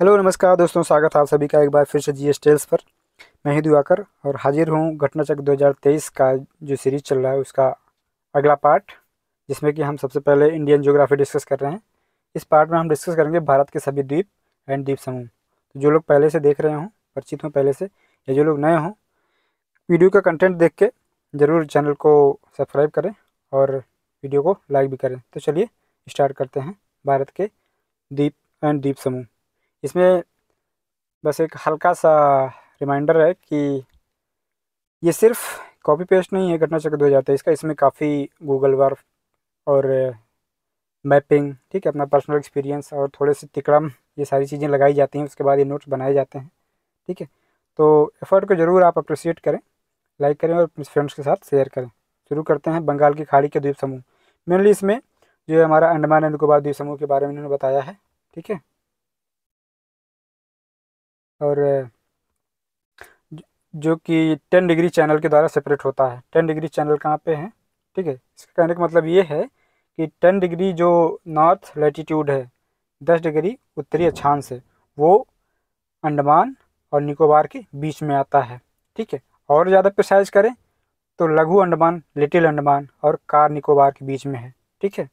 hello नमस्कार दोस्तों स्वागत है आप सभी का एक बार फिर से जी एस टेल्स पर मैं ही दुआकर और हाजिर हूँ घटनाचक 2023 का जो सीरीज़ चल रहा है उसका अगला पार्ट जिसमें कि हम सबसे पहले इंडियन ज्योग्राफी डिस्कस कर रहे हैं इस पार्ट में हम डिस्कस करेंगे भारत के सभी द्वीप एंड द्वीप समूह तो जो लोग पहले से देख रहे हों परिचित हों पहले से या जो लोग नए हों वीडियो का कंटेंट देख के ज़रूर चैनल को सब्सक्राइब करें और वीडियो को लाइक भी करें तो चलिए स्टार्ट करते हैं भारत के द्वीप एंड द्वीप समूह इसमें बस एक हल्का सा रिमाइंडर है कि ये सिर्फ कॉपी पेस्ट नहीं है चक्र दो हज़ार तेईस का इसमें काफ़ी गूगल वर्क और मैपिंग ठीक है अपना पर्सनल एक्सपीरियंस और थोड़े से तिकड़म ये सारी चीज़ें लगाई जाती हैं उसके बाद ये नोट्स बनाए जाते हैं ठीक है तो एफर्ट को ज़रूर आप अप्रिसिएट करें लाइक करें और अपने फ्रेंड्स के साथ शेयर करें शुरू करते हैं बंगाल की खाड़ी के द्वीप समूह मेनली इसमें जो है हमारा अंडमान एंड निकोबार द्वीप समूह के बारे में इन्होंने बताया है ठीक है और जो कि टेन डिग्री चैनल के द्वारा सेपरेट होता है टेन डिग्री चैनल कहाँ पे है ठीक है इसका कहने का मतलब ये है कि टेन डिग्री जो नॉर्थ लेटीट्यूड है दस डिग्री उत्तरी अक्षांश है वो अंडमान और निकोबार के बीच में आता है ठीक है और ज़्यादा प्रसाइज करें तो लघु अंडमान लिटिल अंडमान और कार निकोबार के बीच में है ठीक है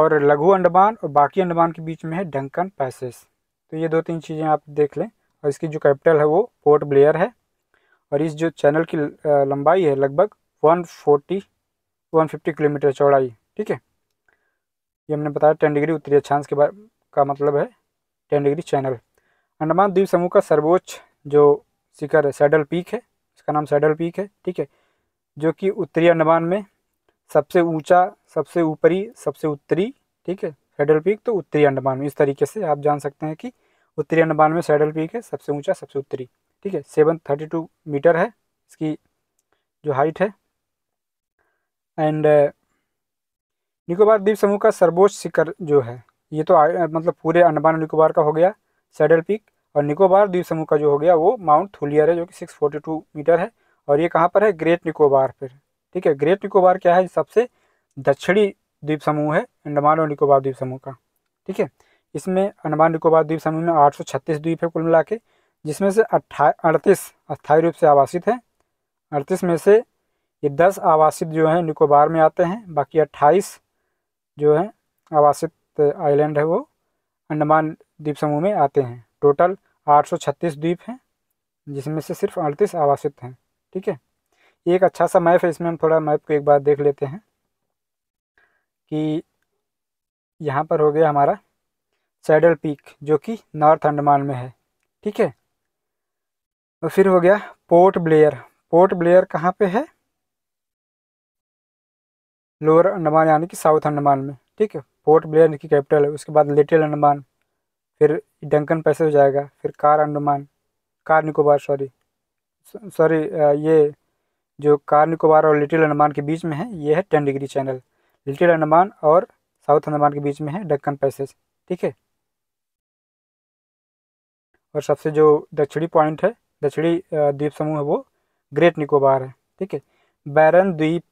और लघु अंडमान और बाकी अंडमान के बीच में है डंकन पैसेस तो ये दो तीन चीज़ें आप देख लें और इसकी जो कैपिटल है वो पोर्ट ब्लेयर है और इस जो चैनल की लंबाई है लगभग 140 150 किलोमीटर चौड़ाई ठीक है ये हमने बताया टेन डिग्री उत्तरी अक्षांश के बारे का मतलब है टेन डिग्री चैनल अंडमान द्वीप समूह का सर्वोच्च जो शिखर है सैडल पीक है इसका नाम सैडल पीक है ठीक है जो कि उत्तरी अंडमान में सबसे ऊंचा सबसे ऊपरी सबसे उत्तरी ठीक है सैडल पीक तो उत्तरी अंडमान में इस तरीके से आप जान सकते हैं कि उत्तरी अंडमान में सैडल पीक है सबसे ऊंचा सबसे उत्तरी ठीक है सेवन थर्टी टू मीटर है इसकी जो हाइट है एंड निकोबार द्वीप समूह का सर्वोच्च शिखर जो है ये तो मतलब पूरे अंडमान निकोबार का हो गया सैडल पीक और निकोबार द्वीप समूह का जो हो गया वो माउंट थुलियर है जो कि सिक्स फोर्टी टू मीटर है और ये कहाँ पर है ग्रेट निकोबार पर ठीक है ग्रेट निकोबार क्या है सबसे दक्षिणी द्वीप समूह है अंडमान और निकोबार द्वीप समूह का ठीक है इसमें अंडमान निकोबार द्वीप समूह में छत्तीस द्वीप है कुल मिला के जिसमें से अट्ठा अड़तीस अस्थायी रूप से आवासित हैं अड़तीस में से ये दस आवासित जो हैं निकोबार में आते हैं बाकी अट्ठाईस जो है आवासित आइलैंड है वो अंडमान द्वीप समूह में आते हैं टोटल 836 द्वीप हैं जिसमें से सिर्फ अड़तीस आवासित हैं ठीक है एक अच्छा सा मैप है इसमें हम थोड़ा मैप को एक बार देख लेते हैं कि यहाँ पर हो गया हमारा सैडल पीक जो कि नॉर्थ अंडमान में है ठीक है और तो फिर हो गया पोर्ट ब्लेयर पोर्ट ब्लेयर कहाँ पे है लोअर अंडमान यानी कि साउथ अंडमान में ठीक है पोर्ट ब्लेयर की कैपिटल है उसके बाद लिटिल अंडमान फिर डंकन पैसे हो जाएगा फिर car Andaman Car Nicobar sorry sorry ये जो कार निकोबार और लिटिल अंडमान के बीच में है ये है ten degree channel little Andaman और साउथ अंडमान के बीच में है डक्कन पैसेज ठीक है और सबसे जो दक्षिणी पॉइंट है दक्षिणी द्वीप समूह है वो ग्रेट निकोबार है ठीक है बैरन द्वीप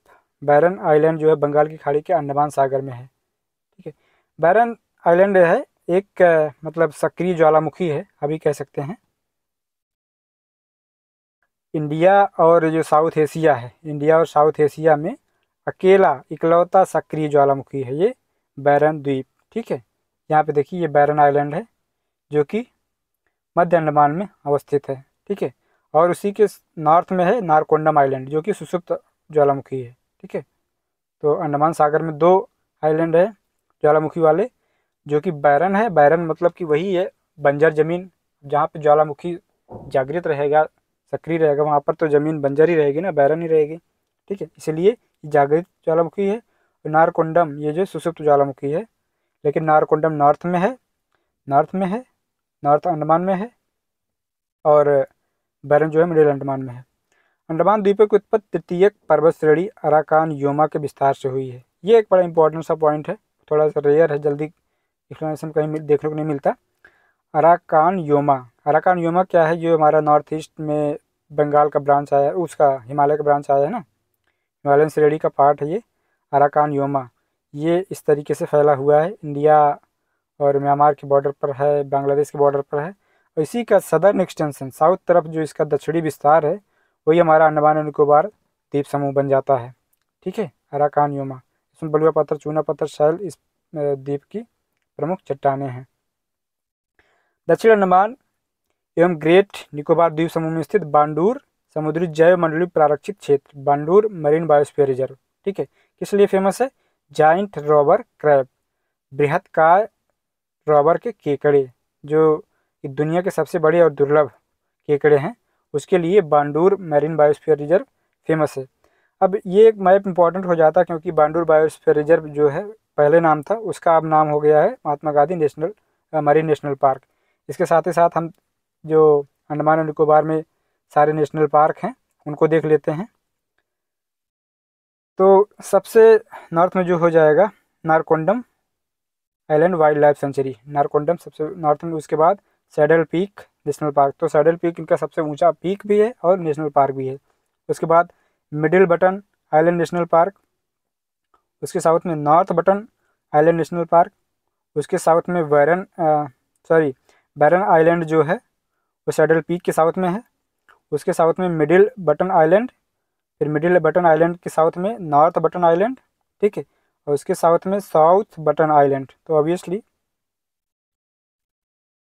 बैरन आइलैंड जो है बंगाल की खाड़ी के अंडमान सागर में है ठीक है बैरन आइलैंड है एक मतलब सक्रिय ज्वालामुखी है अभी कह सकते हैं इंडिया और जो साउथ एशिया है इंडिया और साउथ एशिया में अकेला इकलौता सक्रिय ज्वालामुखी है ये बैरन द्वीप ठीक है यहाँ पे देखिए ये बैरन आइलैंड है जो कि मध्य अंडमान में अवस्थित है ठीक है और उसी के नॉर्थ में है नारकोंडम आइलैंड जो कि सुसुप्त ज्वालामुखी है ठीक है तो अंडमान सागर में दो आइलैंड है ज्वालामुखी वाले जो कि बैरन है बैरन मतलब कि वही है बंजर ज़मीन जहाँ पे ज्वालामुखी जागृत रहेगा सक्रिय रहेगा वहाँ पर तो ज़मीन बंजर ही रहेगी ना बैरन ही रहेगी ठीक है इसीलिए जागृत ज्वालामुखी है और ये जो सुसुप्त ज्वालामुखी है लेकिन नारकुंडम नॉर्थ में है नॉर्थ में है नॉर्थ अंडमान में है और बैरन जो है मिडिल अंडमान में है अंडमान द्वीपों की उत्पत्ति तृतीय पर्वत श्रेणी अराकान योमा के विस्तार से हुई है ये एक बड़ा इंपॉर्टेंट सा पॉइंट है थोड़ा सा रेयर है जल्दी एक्सप्लेनेशन कहीं देखने को नहीं मिलता अराकान योमा अराकान योमा क्या है जो हमारा नॉर्थ ईस्ट में बंगाल का ब्रांच आया उसका हिमालय का ब्रांच आया है ना वायलेंस रेडी का पार्ट है ये अराकान योमा ये इस तरीके से फैला हुआ है इंडिया और म्यांमार के बॉर्डर पर है बांग्लादेश के बॉर्डर पर है और इसी का सदर्न एक्सटेंशन साउथ तरफ जो इसका दक्षिणी विस्तार है वही हमारा अंडमान और निकोबार द्वीप समूह बन जाता है ठीक है अराकान योमा इसमें बलुआ पत्थर चूना पत्थर शैल इस द्वीप की प्रमुख चट्टाने हैं दक्षिण अंडमान एवं ग्रेट निकोबार द्वीप समूह में स्थित बांडूर समुद्री जैव मंडली प्रारक्षित क्षेत्र बंडूर मरीन बायोस्फीयर रिजर्व ठीक है किस लिए फेमस है जाइंट रॉबर क्रैब बृहद का रॉबर के केकड़े जो दुनिया के सबसे बड़े और दुर्लभ केकड़े हैं उसके लिए Wandoor Marine Biosphere Reserve famous है अब ये एक मैप इंपॉर्टेंट हो जाता है क्योंकि बांडूर बायोस्फीयर रिजर्व जो है पहले नाम था उसका अब नाम हो गया है Mahatma Gandhi National Marine national Park इसके साथ ही साथ हम जो अंडमान निकोबार में सारे नेशनल पार्क हैं उनको देख लेते हैं तो सबसे नॉर्थ में जो हो जाएगा Narcondam Island Wildlife Sanctuary Narcondam सबसे नॉर्थ में उसके बाद सैडल पीक नेशनल पार्क तो सैडल पीक इनका सबसे ऊंचा पीक भी है और नेशनल पार्क भी है उसके बाद Middle Button Island National Park उसके साउथ में North Button Island National Park उसके साउथ में वैरन सॉरी बैरन आइलैंड जो है वो सैडल पीक के साउथ में है उसके साउथ में मिडिल बटन आइलैंड फिर मिडिल बटन आइलैंड के साउथ में नॉर्थ बटन आइलैंड ठीक है और उसके साउथ में साउथ बटन आइलैंड तो ऑब्वियसली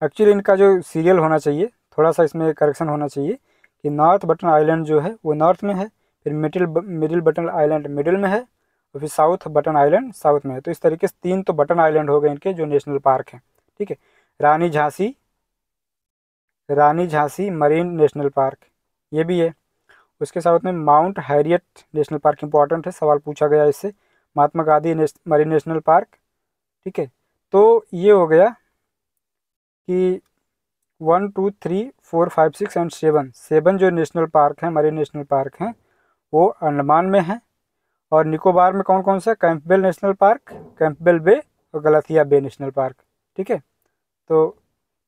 एक्चुअली इनका जो सीरियल होना चाहिए थोड़ा सा इसमें करेक्शन होना चाहिए कि नॉर्थ बटन आइलैंड जो है वो नॉर्थ में है फिर middle Middle Button Island middle में है और फिर साउथ बटन आइलैंड साउथ में है तो इस तरीके से तीन तो बटन आइलैंड हो गए इनके जो नेशनल पार्क हैं ठीक है Rani Jhansi Rani Jhansi marine national park ये भी है उसके साथ में Mount Harriet national park important है सवाल पूछा गया इससे Mahatma Gandhi marine national park ठीक है तो ये हो गया कि one two three four five six and seven seven जो नेशनल पार्क हैं मरीन नेशनल पार्क हैं वो अंडमान में हैं और निकोबार में कौन कौन सा Campbell National Park Campbell Bay और गलतिया बे नेशनल पार्क ठीक है तो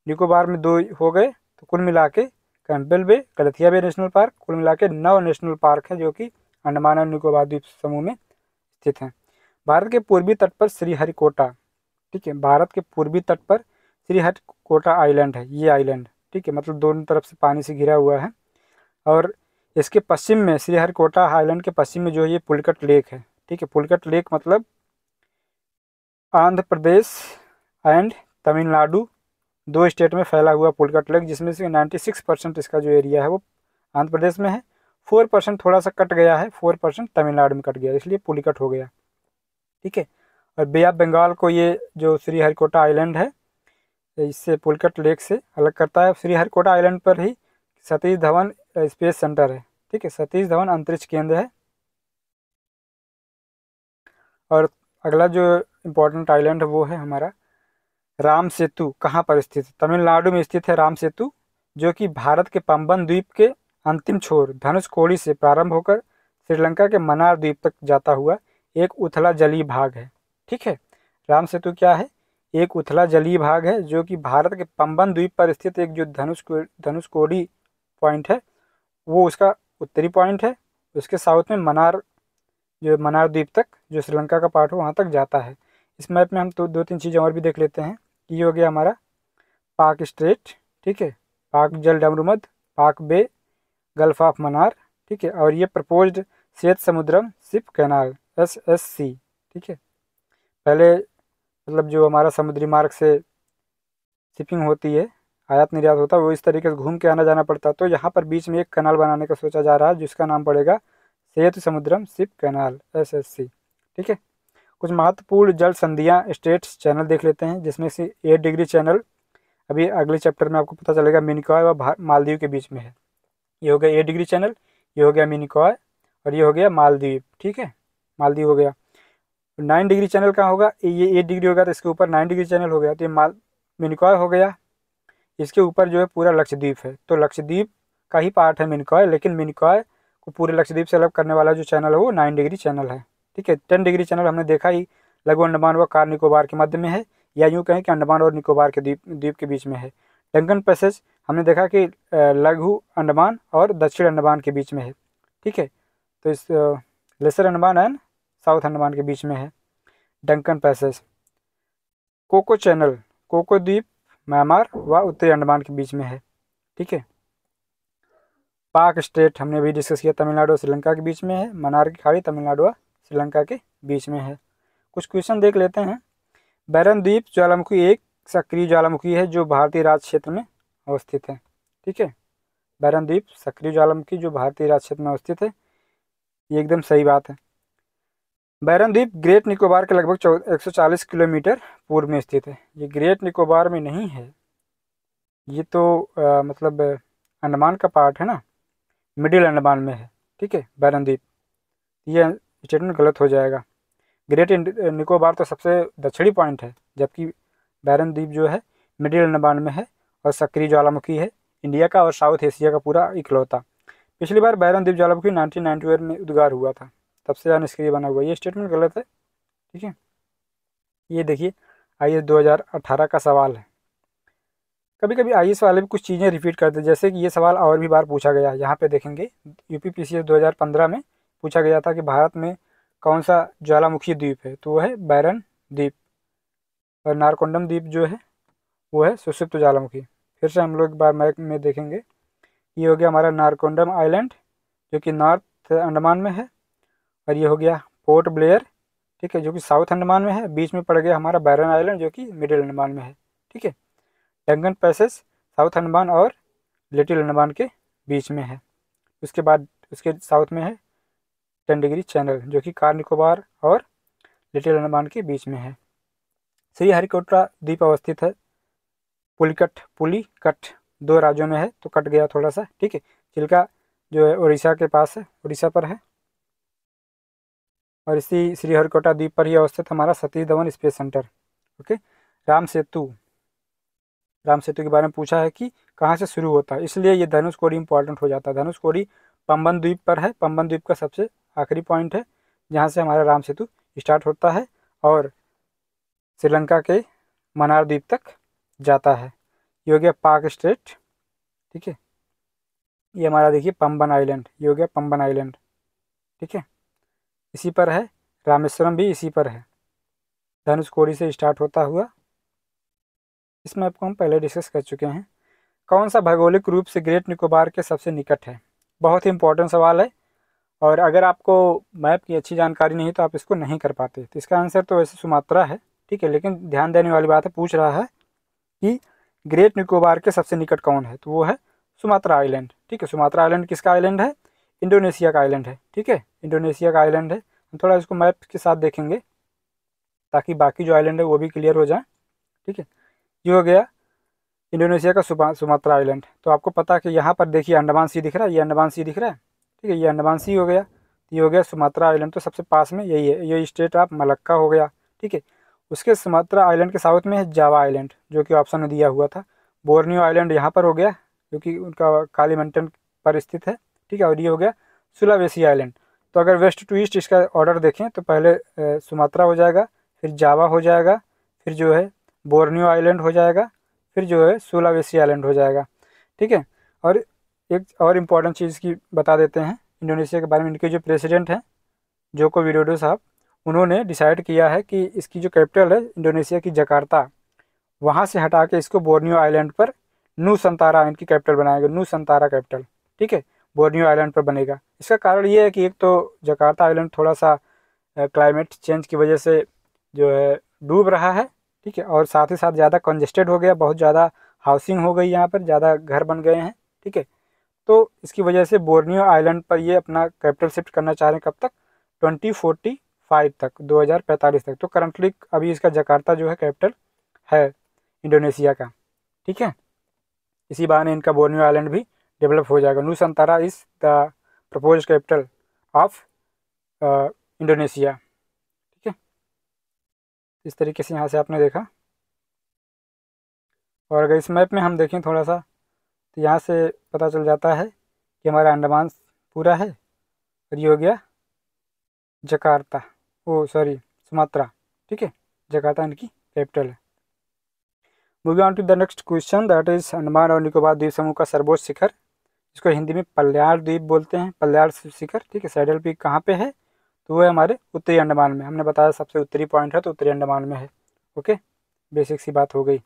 निकोबार में दो हो गए तो कुल मिला के Campbell Bay Galathea Bay National Park कुल मिला के नौ नेशनल पार्क हैं जो कि अंडमान और निकोबार द्वीप समूह में स्थित हैं भारत के पूर्वी तट पर श्रीहरिकोटा ठीक है भारत के पूर्वी तट पर श्रीहरिकोटा आइलैंड है ये आइलैंड ठीक है मतलब दोनों तरफ से पानी से घिरा हुआ है और इसके पश्चिम में श्रीहरिकोटा आइलैंड के पश्चिम में जो है ये पुलकट लेक है ठीक है पुलकट लेक मतलब आंध्र प्रदेश एंड तमिलनाडु दो स्टेट में फैला हुआ पुल का ट्रैक जिसमें से 96 परसेंट इसका जो एरिया है वो आंध्र प्रदेश में है फोर परसेंट थोड़ा सा कट गया है फोर परसेंट तमिलनाडु में कट गया इसलिए पुल कट हो गया ठीक है और बे ऑफ बंगाल को ये जो श्रीहरिकोटा आइलैंड है इससे पुलकट लेक से अलग करता है श्रीहरिकोटा आइलैंड पर ही सतीश धवन स्पेस सेंटर है ठीक है सतीश धवन अंतरिक्ष केंद्र है और अगला जो इम्पोर्टेंट आइलैंड है वो है हमारा राम सेतु कहाँ पर स्थित है तमिलनाडु में स्थित है राम सेतु जो कि भारत के पंबन द्वीप के अंतिम छोर धनुषकोड़ी से प्रारंभ होकर श्रीलंका के मनार द्वीप तक जाता हुआ एक उथला जलीय भाग है ठीक है राम सेतु क्या है एक उथला जलीय भाग है जो कि भारत के पंबन द्वीप पर स्थित एक जो धनुष धनुषकोडी पॉइंट है वो उसका उत्तरी पॉइंट है उसके साउथ में मनार जो मनार द्वीप तक जो श्रीलंका का पार्ट है वहाँ तक जाता है इस मैप में हम तो दो तीन चीज़ें और भी देख लेते हैं ये हो गया हमारा पाक स्ट्रेट ठीक है पाक जल डमरुमद पाक बे गल्फ ऑफ मनार ठीक है और ये proposed Sethusamudram Ship Canal S S C ठीक है पहले मतलब जो हमारा समुद्री मार्ग से शिपिंग होती है आयात निर्यात होता है वो इस तरीके से घूम के आना जाना पड़ता है तो यहाँ पर बीच में एक कैनाल बनाने का सोचा जा रहा है जिसका नाम पड़ेगा Sethusamudram Ship Canal S S C ठीक है कुछ महत्वपूर्ण जल संधियाँ स्टेट्स चैनल देख लेते हैं जिसमें से एट डिग्री चैनल अभी अगले चैप्टर में आपको पता चलेगा मिनिकॉय और मालदीव के बीच में है ये हो गया एट डिग्री चैनल ये हो गया मिनिकॉय और ये हो गया मालदीव ठीक है मालदीव हो गया नाइन डिग्री चैनल कहाँ होगा ये एट डिग्री होगा तो इसके ऊपर नाइन डिग्री चैनल हो गया तो ये माल मिनिकॉय हो गया इसके ऊपर जो है पूरा लक्षद्वीप है तो लक्षद्वीप का ही पार्ट है मिनिकॉय लेकिन मिनिकॉय को पूरे लक्षद्वीप से अलग करने वाला जो चैनल है वो नाइन डिग्री चैनल है ठीक है टेन डिग्री चैनल हमने देखा ही लघु अंडमान व कार निकोबार के मध्य में है या यूँ कहें कि अंडमान और निकोबार के द्वीप द्वीप के बीच में है डंकन पैसेज हमने देखा कि लघु अंडमान और दक्षिण अंडमान के बीच में है ठीक है तो इस lesser Andaman and South Andaman के बीच में है Duncan Passage Coco Channel Coco द्वीप म्यांमार व उत्तरी अंडमान के बीच में है ठीक है पाक स्टेट हमने भी डिस्कस किया तमिलनाडु और श्रीलंका के बीच में है मनार की खाड़ी तमिलनाडु व श्रीलंका के बीच में है कुछ क्वेश्चन देख लेते हैं बैरन द्वीप ज्वालामुखी एक सक्रिय ज्वालामुखी है जो भारतीय राज्य क्षेत्र में अवस्थित है ठीक है बैरन द्वीप सक्रिय ज्वालामुखी जो भारतीय राज्य क्षेत्र में अवस्थित है ये एकदम सही बात है बैरन द्वीप ग्रेट निकोबार के लगभग एक चालीस किलोमीटर पूर्व में स्थित है ये ग्रेट निकोबार में नहीं है ये तो आ, मतलब अंडमान का पार्ट है ना मिडिल अंडमान में है ठीक है बैरन द्वीप ये स्टेटमेंट गलत हो जाएगा ग्रेट निकोबार तो सबसे दक्षिणी पॉइंट है जबकि बैरन द्वीप जो है मिडिल अंडमान में है और सक्रिय ज्वालामुखी है इंडिया का और साउथ एशिया का पूरा इकलौता पिछली बार बैरन द्वीप ज्वालामुखी नाइनटीन में उद्गार हुआ था तब से जान निष्क्रिय बना हुआ ये स्टेटमेंट गलत है ठीक है ये देखिए आई एस का सवाल है कभी कभी आई वाले भी कुछ चीज़ें रिपीट करते हैं जैसे कि ये सवाल और भी बार पूछा गया है यहाँ पे देखेंगे यूपी पी 2015 में पूछा गया था कि भारत में कौन सा ज्वालामुखी द्वीप है तो वह है बैरन द्वीप और नारकोंडम द्वीप जो है वो है सुषुप्त ज्वालामुखी फिर से हम लोग एक बार मैप में देखेंगे ये हो गया हमारा नारकोंडम आइलैंड जो कि नॉर्थ अंडमान में है और ये हो गया पोर्ट ब्लेयर ठीक है जो कि साउथ अंडमान में है बीच में पड़ गया हमारा बैरन आइलैंड जो कि मिडिल अंडमान में है ठीक है डंगन पैसेस साउथ अंडमान और लिटिल अंडमान के बीच में है उसके बाद उसके साउथ में है टेन डिग्री चैनल जो कि कार निकोबार और लिटिल अंडमान के बीच में है श्री हरिकोटा द्वीप अवस्थित है पुलिकट पुली कट दो राज्यों में है तो कट गया थोड़ा सा ठीक है चिल्का जो है उड़ीसा के पास है उड़ीसा पर है और इसी श्रीहरिकोटा द्वीप पर ही अवस्थित हमारा Satish Dhawan Space Centre okay Ram Setu Ram Setu के बारे में पूछा है कि कहाँ से शुरू होता है इसलिए ये धनुष कोडी इंपॉर्टेंट हो जाता है धनुष कोडी पम्बन द्वीप पर है पम्बन द्वीप का सबसे आखिरी पॉइंट है जहाँ से हमारा राम सेतु स्टार्ट होता है और श्रीलंका के मनार द्वीप तक जाता है ये हो गया पाक स्टेट ठीक है ये हमारा देखिए पम्बन आइलैंड ये हो गया पम्बन आइलैंड ठीक है इसी पर है रामेश्वरम भी इसी पर है धनुषकोडी से स्टार्ट होता हुआ इस मैप को हम पहले डिस्कस कर चुके हैं कौन सा भौगोलिक रूप से ग्रेट निकोबार के सबसे निकट है बहुत ही इंपॉर्टेंट सवाल है और अगर आपको मैप की अच्छी जानकारी नहीं तो आप इसको नहीं कर पाते तो इसका आंसर तो वैसे सुमात्रा है ठीक है लेकिन ध्यान देने वाली बात है पूछ रहा है कि ग्रेट निकोबार के सबसे निकट कौन है तो वो है सुमात्रा आइलैंड ठीक है सुमात्रा आइलैंड किसका आइलैंड है इंडोनेशिया का आइलैंड है ठीक है इंडोनेशिया का आइलैंड है हम थोड़ा इसको मैप के साथ देखेंगे ताकि बाकी जो आइलैंड है वो भी क्लियर हो जाए ठीक है ये हो गया इंडोनेशिया का सुमात्रा आइलैंड तो आपको पता कि यहाँ पर देखिए अंडमान सी दिख रहा है ये अंडमान सी दिख रहा है ठीक है ये अंडमान सी हो गया ये हो गया सुमात्रा आइलैंड तो सबसे पास में यही है ये स्टेट आप मलक्का हो गया ठीक है उसके सुमात्रा आइलैंड के साउथ में है जावा आइलैंड जो कि ऑप्शन में दिया हुआ था बोर्नियो आइलैंड यहाँ पर हो गया जो कि उनका काली मंटन पर स्थित है ठीक है और ये हो गया सुलावेसी आइलैंड तो अगर वेस्ट टू ईस्ट इसका ऑर्डर देखें तो पहले सुमात्रा हो जाएगा फिर जावा हो जाएगा फिर जो है बोर्नियो आइलैंड हो जाएगा फिर जो है सुलावेसी आइलैंड हो जाएगा ठीक है और एक और इम्पॉर्टेंट चीज़ की बता देते हैं इंडोनेशिया के बारे में इनके जो प्रेसिडेंट हैं जोको विडोडो साहब उन्होंने डिसाइड किया है कि इसकी जो कैपिटल है इंडोनेशिया की जकार्ता वहाँ से हटा के इसको बोर्नियो आइलैंड पर नू संतारा इनकी कैपिटल बनाएगा नू संतारा कैपिटल ठीक है बोर्नियो आइलैंड पर बनेगा इसका कारण ये है कि एक तो जकार्ता आइलैंड थोड़ा सा क्लाइमेट चेंज की वजह से जो है डूब रहा है ठीक है और साथ ही साथ ज़्यादा कंजेस्टेड हो गया बहुत ज़्यादा हाउसिंग हो गई यहाँ पर ज़्यादा घर बन गए हैं ठीक है तो इसकी वजह से बोर्नियो आइलैंड पर ये अपना कैपिटल शिफ्ट करना चाह रहे हैं कब तक ट्वेंटी फोर्टी फाइव तक 2045 तक तो करंटली अभी इसका जकार्ता जो है कैपिटल है इंडोनेशिया का ठीक है इसी बहाने इनका बोर्नियो आइलैंड भी डेवलप हो जाएगा संतारा is the propose capital of Indonesia ठीक है इस तरीके से यहाँ से आपने देखा और अगर इस मैप में हम देखें थोड़ा सा तो यहाँ से पता चल जाता है कि हमारा अंडमान पूरा है और ये हो गया जकार्ता ओ सॉरी सुमात्रा ठीक है जकार्ता इनकी कैपिटल है moving on to the next question that is Andaman और निकोबार द्वीप समूह का सर्वोच्च शिखर इसको हिंदी में पल्याड़ द्वीप बोलते हैं पल्याड़ शिखर ठीक है सैडल पीक कहाँ पे है तो वो है हमारे उत्तरी अंडमान में हमने बताया सबसे उत्तरी पॉइंट है तो उत्तरी अंडमान में है ओके बेसिक सी बात हो गई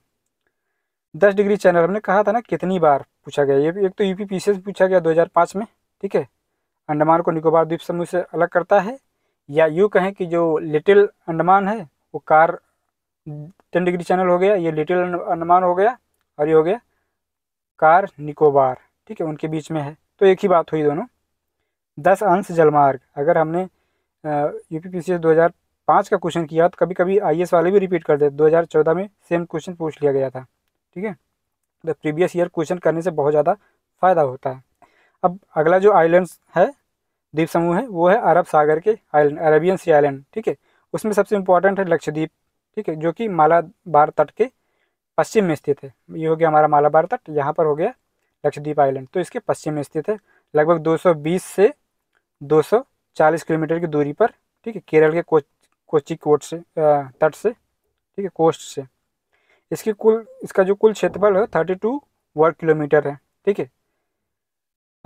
दस डिग्री चैनल हमने कहा था ना कितनी बार पूछा गया ये भी एक तो यूपी e पीसीएस पूछा गया 2005 में ठीक है अंडमान को निकोबार द्वीप समूह से अलग करता है या यू कहें कि जो लिटिल अंडमान है वो कार टेन डिग्री चैनल हो गया ये लिटिल अंडमान हो गया और ये हो गया कार निकोबार ठीक है उनके बीच में है तो एक ही बात हुई दोनों दस अंश जलमार्ग अगर हमने U P P C S दो हज़ार पाँच का क्वेश्चन किया तो कभी कभी आई एस वाले भी रिपीट कर देते दो हज़ार चौदह में सेम क्वेश्चन पूछ लिया गया था ठीक है प्रीवियस ईयर क्वेश्चन करने से बहुत ज़्यादा फ़ायदा होता है अब अगला जो आइलैंड्स है द्वीप समूह है वो है अरब सागर के आइलैंड अरेबियन सी आइलैंड ठीक है उसमें सबसे इम्पोर्टेंट है लक्षद्वीप ठीक है जो कि मालाबार तट के पश्चिम में स्थित है ये हो गया हमारा मालाबार तट यहाँ पर हो गया लक्षद्वीप आइलैंड तो इसके पश्चिम में स्थित है लगभग 220 से 240 किलोमीटर की दूरी पर ठीक है केरल के कोच कोची कोट से तट से ठीक है कोस्ट से इसकी कुल इसका जो कुल क्षेत्रफल है थर्टी टू वर्ग किलोमीटर है ठीक है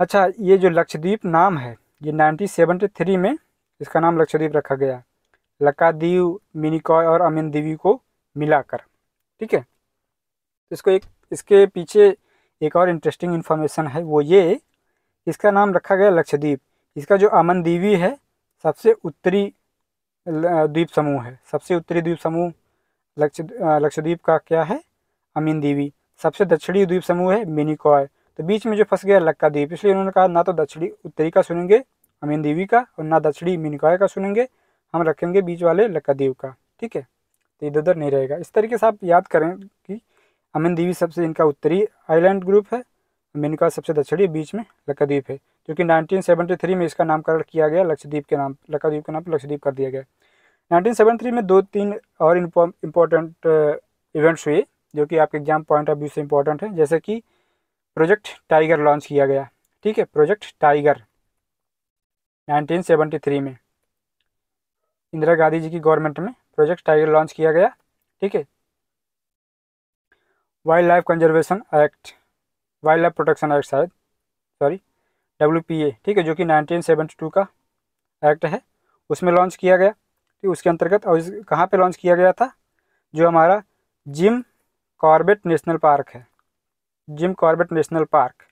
अच्छा ये जो लक्षद्वीप नाम है ये नाइनटीन सेवेंटी थ्री में इसका नाम लक्षद्वीप रखा गया लकादीव मिनिकॉय और अमीन देवी को मिलाकर ठीक है तो इसको एक इसके पीछे एक और इंटरेस्टिंग इन्फॉर्मेशन है वो ये इसका नाम रखा गया लक्षद्वीप इसका जो अमन देवी है सबसे उत्तरी द्वीप समूह है सबसे उत्तरी द्वीप समूह लक्षद्वीप का क्या है अमीन देवी सबसे दक्षिणी द्वीप समूह है मिनिकॉय तो बीच में जो फंस गया लक्का द्वीप इसलिए उन्होंने कहा ना तो दक्षिणी उत्तरी का सुनेंगे अमीन देवी का और ना दक्षिणी मिनिकॉय का सुनेंगे हम रखेंगे बीच वाले लक्का द्वीप का ठीक है तो इधर उधर नहीं रहेगा इस तरीके से आप याद करें कि अमीन देवी सबसे इनका उत्तरी आईलैंड ग्रुप है मिनिकॉय सबसे दक्षिणी बीच में द्वीप है नाइनटीन कि थ्री में इसका नामकरण किया गया लक्षद्वीप के नाम द्वीप के नाम पर लक्षद्वीप कर दिया गया 1973 में दो तीन और इम्पोर्टेंट इवेंट्स uh, हुए जो कि आपके एग्जाम पॉइंट ऑफ व्यू से इम्पोर्टेंट है जैसे कि प्रोजेक्ट टाइगर लॉन्च किया गया ठीक है प्रोजेक्ट टाइगर 1973 में इंदिरा गांधी जी की गवर्नमेंट में प्रोजेक्ट टाइगर लॉन्च किया गया ठीक है wildlife conservation act wildlife protection act शायद सॉरी डब्ल्यू ठीक है जो कि 1972 का एक्ट है उसमें लॉन्च किया गया कि उसके अंतर्गत और कहाँ पे लॉन्च किया गया था जो हमारा जिम कॉर्बेट नेशनल पार्क है जिम कॉर्बेट नेशनल पार्क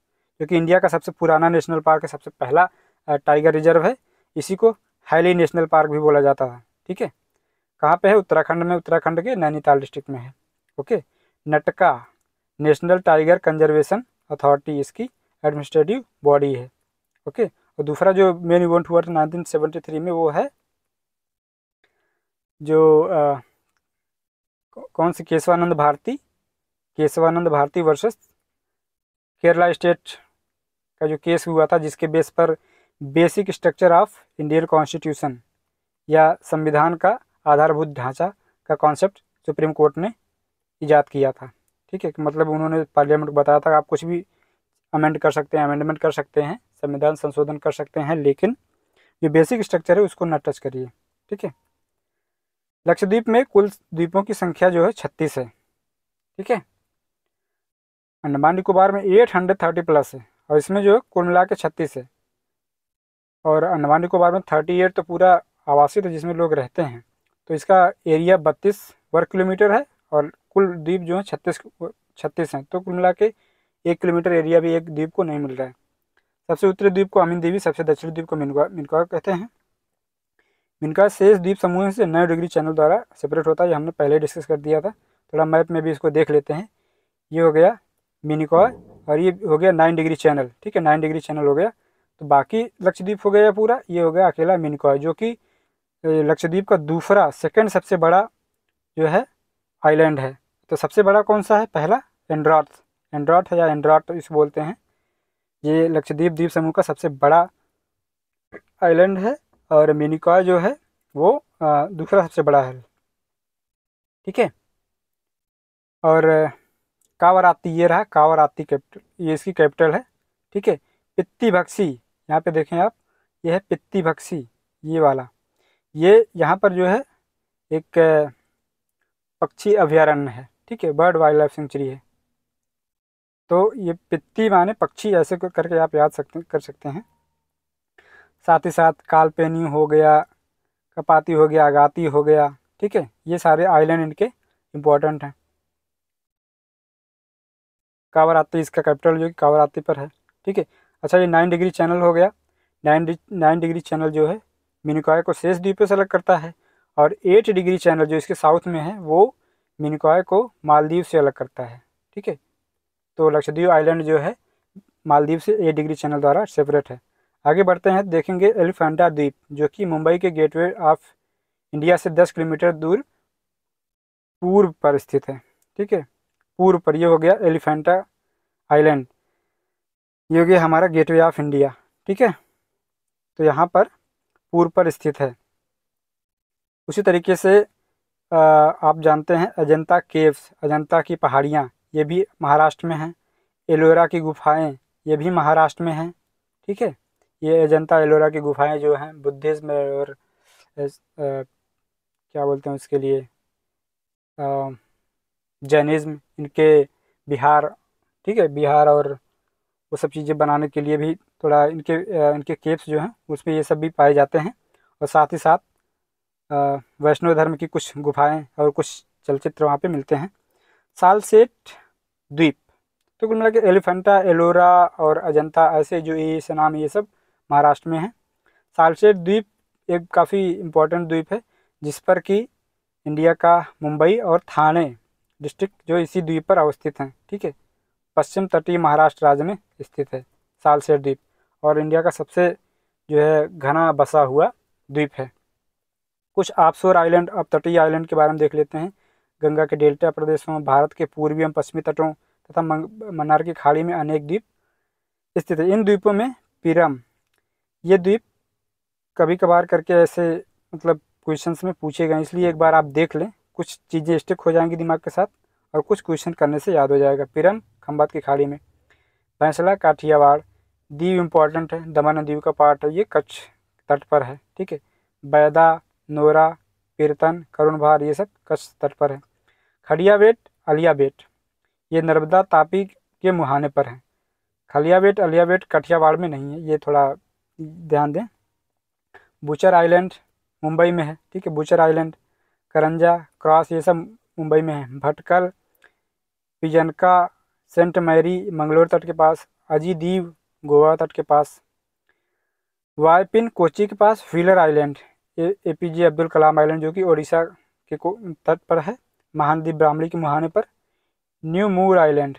जो कि इंडिया का सबसे पुराना नेशनल पार्क है सबसे पहला टाइगर रिजर्व है इसी को हैली नेशनल पार्क भी बोला जाता था ठीक है कहाँ पे है उत्तराखंड में उत्तराखंड के नैनीताल डिस्ट्रिक्ट में है ओके नटका नेशनल टाइगर कंजर्वेशन अथॉरिटी इसकी एडमिनिस्ट्रेटिव बॉडी है ओके और दूसरा जो मेन इवेंट हुआ था नाइनटीन में वो है जो आ, कौन सी केशवानंद भारती केशवानंद भारती वर्सेस केरला स्टेट का जो केस हुआ था जिसके बेस पर basic structure of Indian constitution या संविधान का आधारभूत ढांचा का कॉन्सेप्ट सुप्रीम कोर्ट ने ईजाद किया था ठीक है मतलब उन्होंने पार्लियामेंट को बताया था आप कुछ भी अमेंड कर सकते हैं अमेंडमेंट कर सकते हैं संविधान संशोधन कर सकते हैं लेकिन जो बेसिक स्ट्रक्चर है उसको न टच करिए ठीक है लक्षद्वीप में कुल द्वीपों की संख्या जो है छत्तीस है ठीक है अंडमान निकोबार में एट हंड्रेड थर्टी प्लस है और इसमें जो है कुल मिला के छत्तीस है और अंडमान निकोबार में थर्टी एट तो पूरा आवासित है जिसमें लोग रहते हैं तो इसका एरिया बत्तीस वर्ग किलोमीटर है और कुल द्वीप जो है छत्तीस छत्तीस हैं तो कुल मिला के एक किलोमीटर एरिया भी एक द्वीप को नहीं मिल रहा है सबसे उत्तरी द्वीप को अमीन देवी सबसे दक्षिणी द्वीप को मिनका मिनका कहते हैं इनका शेष द्वीप समूह से नौ डिग्री चैनल द्वारा सेपरेट होता है ये हमने पहले डिस्कस कर दिया था थोड़ा मैप में भी इसको देख लेते हैं ये हो गया मिनिकॉय और ये हो गया नाइन डिग्री चैनल ठीक है नाइन डिग्री चैनल हो गया तो बाकी लक्षद्वीप हो गया पूरा ये हो गया अकेला मिनिकॉय जो कि लक्षद्वीप का दूसरा सेकेंड सबसे बड़ा जो है आइलैंड है तो सबसे बड़ा कौन सा है पहला एंड्रॉथ एंड्रॉथ है या एंड्रॉथ इस इसे बोलते हैं ये लक्षद्वीप द्वीप समूह का सबसे बड़ा आइलैंड है और मेनिकॉय जो है वो दूसरा सबसे बड़ा है ठीक है और कावराती ये रहा कावराती कैपिटल ये इसकी कैपिटल है ठीक है भक्सी यहाँ पे देखें आप ये है भक्सी ये वाला ये यहाँ पर जो है एक पक्षी अभ्यारण्य है ठीक है बर्ड वाइल्ड लाइफ सेंचुरी है तो ये पित्ती माने पक्षी ऐसे करके आप याद सकते कर सकते हैं साथ ही साथ कालपेनी हो गया कपाती हो गया अगाती हो गया ठीक है ये सारे आइलैंड इनके इम्पोर्टेंट हैं कावराती इसका कैपिटल जो कावराती पर है ठीक है अच्छा ये नाइन डिग्री चैनल हो गया नाइन नाइन डिग्री चैनल जो है मिनिकॉय को शेष द्वीप से अलग करता है और एट डिग्री चैनल जो इसके साउथ में है वो मिनिकॉय को मालदीव से अलग करता है ठीक है तो लक्षद्वीप आइलैंड जो है मालदीव से एट डिग्री चैनल द्वारा सेपरेट है आगे बढ़ते हैं देखेंगे एलिफेंटा द्वीप जो कि मुंबई के गेटवे ऑफ इंडिया से 10 किलोमीटर दूर पूर्व पर स्थित है ठीक है पूर्व पर ये हो गया एलिफेंटा आइलैंड ये हो गया हमारा गेटवे ऑफ इंडिया ठीक है तो यहाँ पर पूर्व पर स्थित है उसी तरीके से आप जानते हैं अजंता केव्स अजंता की पहाड़ियाँ ये भी महाराष्ट्र में हैं एलोरा की गुफाएं ये भी महाराष्ट्र में हैं ठीक है ये अजंता एलोरा की गुफाएं जो हैं बुद्धिज़्म और इस, आ, क्या बोलते हैं उसके लिए जैनिज़्म इनके बिहार ठीक है बिहार और वो सब चीज़ें बनाने के लिए भी थोड़ा इनके इनके केप्स जो हैं उसमें ये सब भी पाए जाते हैं और साथ ही साथ वैष्णो धर्म की कुछ गुफाएं और कुछ चलचित्र वहाँ पे मिलते हैं सालसेट द्वीप तो कुल मिला के एलिफेंटा एलोरा और अजंता ऐसे जो ये नाम ये सब महाराष्ट्र में है सालसेट द्वीप एक काफ़ी इम्पोर्टेंट द्वीप है जिस पर कि इंडिया का मुंबई और थाने डिस्ट्रिक्ट जो इसी द्वीप पर अवस्थित हैं ठीक है पश्चिम तटीय महाराष्ट्र राज्य में स्थित है सालसेट द्वीप और इंडिया का सबसे जो है घना बसा हुआ द्वीप है कुछ आपसोर आइलैंड अब तटीय आइलैंड के बारे में देख लेते हैं गंगा के डेल्टा प्रदेशों भारत के पूर्वी एवं पश्चिमी तटों तथा मन्नार की खाड़ी में अनेक द्वीप स्थित है इन द्वीपों में पीरम ये द्वीप कभी कभार करके ऐसे मतलब क्वेश्चंस में पूछे गए इसलिए एक बार आप देख लें कुछ चीज़ें स्टिक हो जाएंगी दिमाग के साथ और कुछ क्वेश्चन करने से याद हो जाएगा पिरन खम्बात की खाड़ी में भैंसला काठियावाड़ दीव इम्पॉर्टेंट है दमन दीव का पार्ट है ये कच्छ तट पर है ठीक है बैदा नोरा पीरतन करुणभार ये सब कच्छ तट पर है खड़िया बेट अलिया बेट ये नर्मदा तापी के मुहाने पर है खलिया बेट अलिया बेट कठियावाड़ में नहीं है ये थोड़ा ध्यान दें बूचर आइलैंड मुंबई में है ठीक है बूचर आइलैंड करंजा क्रॉस ये सब मुंबई में है भटकल पिजनका सेंट मैरी मंगलोर तट के पास अजीदीव गोवा तट के पास वायपिन कोची के पास Wheeler island A P J Abdul Kalam island जो कि ओडिशा के तट पर है महानदीप ब्राह्मणी के मुहाने पर न्यू मूर आइलैंड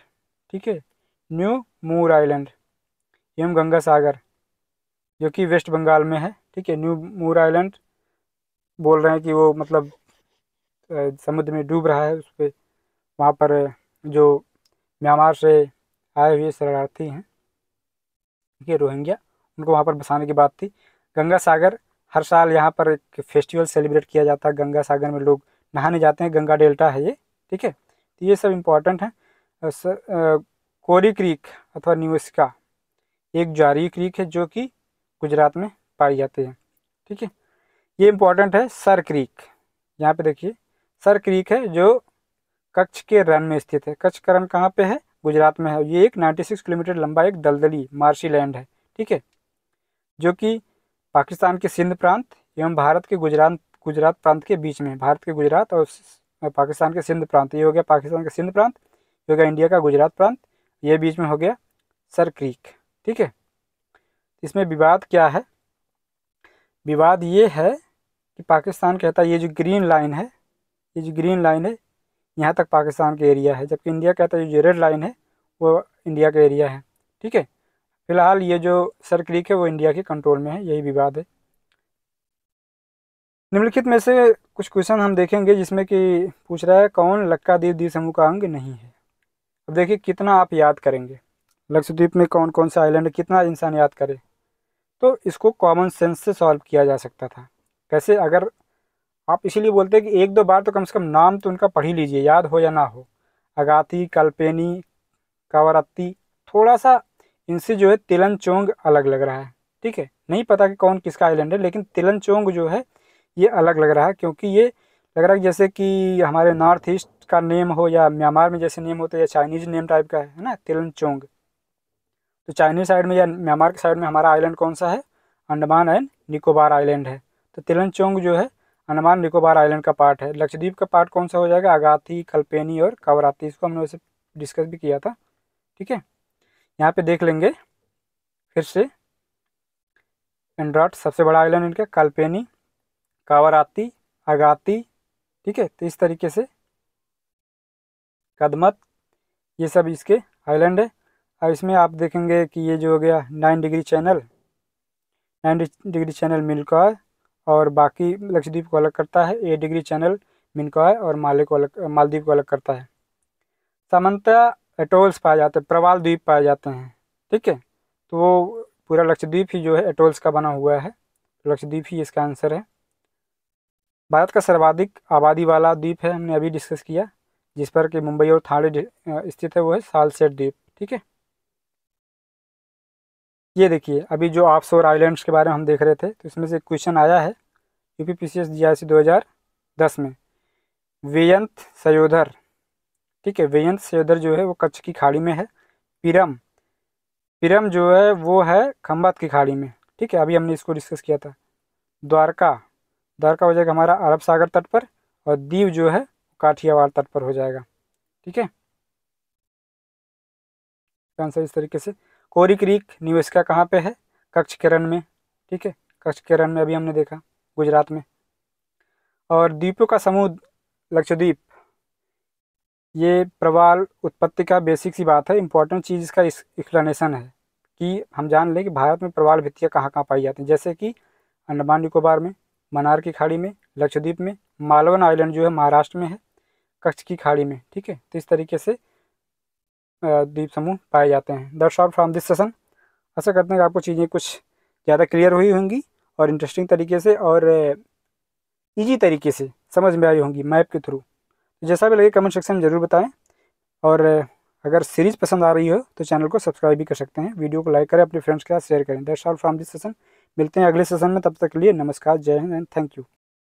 ठीक है न्यू मूर आइलैंड एवं गंगा सागर जो कि वेस्ट बंगाल में है ठीक है न्यू मूर आइलैंड बोल रहे हैं कि वो मतलब समुद्र में डूब रहा है उस पर वहाँ पर जो म्यांमार से आए हुए शरणार्थी हैं ठीक है रोहिंग्या उनको वहाँ पर बसाने की बात थी गंगा सागर हर साल यहाँ पर एक फेस्टिवल सेलिब्रेट किया जाता है गंगा सागर में लोग नहाने जाते हैं गंगा डेल्टा है ये ठीक है तो ये सब इम्पॉर्टेंट है कोरी क्रीक अथवा न्यूस्का एक जारी क्रीक है जो कि गुजरात में पाई जाती है ठीक है ये इम्पोर्टेंट है सर क्रीक यहाँ पे देखिए सर क्रीक है जो कच्छ के रन में स्थित है कच्छ का रन कहाँ पे है गुजरात में है ये एक 96 किलोमीटर लंबा एक दलदली मार्शी लैंड है ठीक है जो कि पाकिस्तान के सिंध प्रांत एवं भारत के गुजरात गुजरात प्रांत के बीच में भारत के गुजरात और पाकिस्तान के सिंध प्रांत ये हो गया पाकिस्तान का सिंध प्रांत ये हो गया इंडिया का गुजरात प्रांत ये बीच में हो गया सर क्रीक ठीक है इसमें विवाद क्या है विवाद ये है कि पाकिस्तान कहता है ये जो ग्रीन लाइन है ये जो ग्रीन लाइन है यहाँ तक पाकिस्तान का एरिया है जबकि इंडिया कहता है जो रेड लाइन है वो इंडिया का एरिया है ठीक है फिलहाल ये जो सर क्रीक है वो इंडिया के कंट्रोल में है यही विवाद है निम्नलिखित में से कुछ क्वेश्चन हम देखेंगे जिसमें कि पूछ रहा है कौन लक्काद्वीप द्वीप समूह का अंग नहीं है अब देखिए कितना आप याद करेंगे लक्षद्वीप में कौन कौन सा आइलैंड कितना इंसान याद करे तो इसको कॉमन सेंस से सॉल्व किया जा सकता था कैसे अगर आप इसीलिए बोलते हैं कि एक दो बार तो कम से कम नाम तो उनका पढ़ ही लीजिए याद हो या ना हो अगाती कल्पेनी कावरत्ती थोड़ा सा इनसे जो है तिलन चोंग अलग लग रहा है ठीक है नहीं पता कि कौन किसका आइलैंड है लेकिन तिलन चोंग जो है ये अलग लग रहा है क्योंकि ये लग रहा है जैसे कि हमारे नॉर्थ ईस्ट का नेम हो या म्यांमार में जैसे नेम होते हैं या चाइनीज नेम टाइप का है ना तिलन चोंग तो चाइनीज साइड में या म्यांमार के साइड में हमारा आइलैंड कौन सा है अंडमान एंड निकोबार आइलैंड है तो तिलनचोंग जो है अंडमान निकोबार आइलैंड का पार्ट है लक्षद्वीप का पार्ट कौन सा हो जाएगा अगाती कल्पेनी और कावराती इसको हमने वैसे डिस्कस भी किया था ठीक है यहाँ पे देख लेंगे फिर से एंड्रॉट सबसे बड़ा आइलैंड इनका कल्पेनी कावराती अगाती ठीक है तो इस तरीके से कदमत ये सब इसके आइलैंड है अब इसमें आप देखेंगे कि ये जो हो गया nine degree channel nine degree channel है और बाकी लक्षद्वीप को अलग करता है एट डिग्री चैनल मिनकॉय और माले को अलग मालद्वीप को अलग करता है सामान्यतः एटोल्स पाए जाते हैं प्रवाल द्वीप पाए जाते हैं ठीक है तो वो पूरा लक्षद्वीप ही जो है एटोल्स का बना हुआ है लक्षद्वीप ही इसका आंसर है भारत का सर्वाधिक आबादी वाला द्वीप है हमने अभी डिस्कस किया जिस पर कि मुंबई और थाड़ी स्थित है वो है सालसेट द्वीप ठीक है ये देखिए अभी जो ऑफ शोर आइलैंड्स के बारे में हम देख रहे थे तो इसमें से एक क्वेश्चन आया है U P P C S G I C दो हज़ार दस में वेयंत सयोधर ठीक है वेयंत सयोधर जो है वो कच्छ की खाड़ी में है पिरम पिरम जो है वो है खम्बात की खाड़ी में ठीक है अभी हमने इसको डिस्कस किया था द्वारका द्वारका हो जाएगा हमारा अरब सागर तट पर और दीव जो है काठियावाड़ तट पर हो जाएगा ठीक है तो आंसर इस तरीके से कोरी क्रीक निवेशिका कहाँ पे है कक्ष किरण में ठीक है कक्ष किरण में अभी हमने देखा गुजरात में और द्वीपों का समूह लक्षद्वीप ये प्रवाल उत्पत्ति का बेसिक सी बात है इंपॉर्टेंट चीज़ इसका एक्सप्लेनेशन है कि हम जान लें कि भारत में प्रवाल भित्तियाँ कहाँ कहाँ पाई जाती हैं जैसे कि अंडमान निकोबार में मनार की खाड़ी में लक्षद्वीप में मालवन आइलैंड जो है महाराष्ट्र में है कच्छ की खाड़ी में ठीक है तो इस तरीके से द्वीप समूह पाए जाते हैं दर्श ऑल फ्रॉम दिस सेशन ऐसा करते हैं कि आपको चीज़ें कुछ ज़्यादा क्लियर हुई होंगी और इंटरेस्टिंग तरीके से और ईजी तरीके से समझ में आई होंगी मैप के थ्रू तो जैसा भी लगे कमेंट सेक्शन में ज़रूर बताएं और अगर सीरीज़ पसंद आ रही हो तो चैनल को सब्सक्राइब भी कर सकते हैं वीडियो को लाइक करें अपने फ्रेंड्स के साथ शेयर करें दर्श ऑफ फ्रॉम दिस सेशन मिलते हैं अगले सेशन में तब तक के लिए नमस्कार जय हिंद एंड थैंक यू